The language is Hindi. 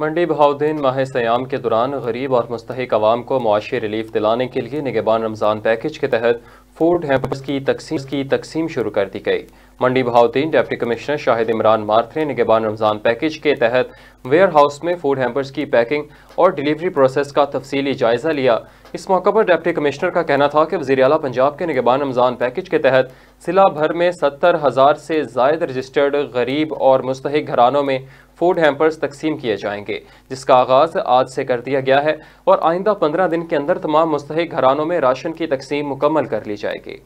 मंडी बहाउद्दीन माह सयाम के दौरान गरीब और मुस्तक आवाम को मुआशी रिलीफ दिलाने के लिए निगबान रमज़ान पैकेज के तहत फूड हेम्पर्स की तकसीम की तकसीम शुरू कर दी गई मंडी बहाउद्दीन डिप्टी कमिश्नर शाहिद इमरान मार्थ ने निगेबान रमज़ान पैकेज के तहत वेयर हाउस में फूड हेम्पर्स की पैकिंग और डिलीवरी प्रोसेस का तफसली जायजा लिया इस मौके पर डिप्टी कमिश्नर का कहना था कि वजी अला पंजाब के निगबान रमज़ान पैकेज के तहत जिला भर में सत्तर हज़ार से जायद रजिस्टर्ड गरीब और मुस्तक घरानों में फूड हैम्पर्स तकसीम किए जाएंगे जिसका आगाज़ आज से कर दिया गया है और आइंदा पंद्रह दिन के अंदर तमाम मुस्तक घरानों में राशन की तकसीम मुकम्मल कर ली जाएगी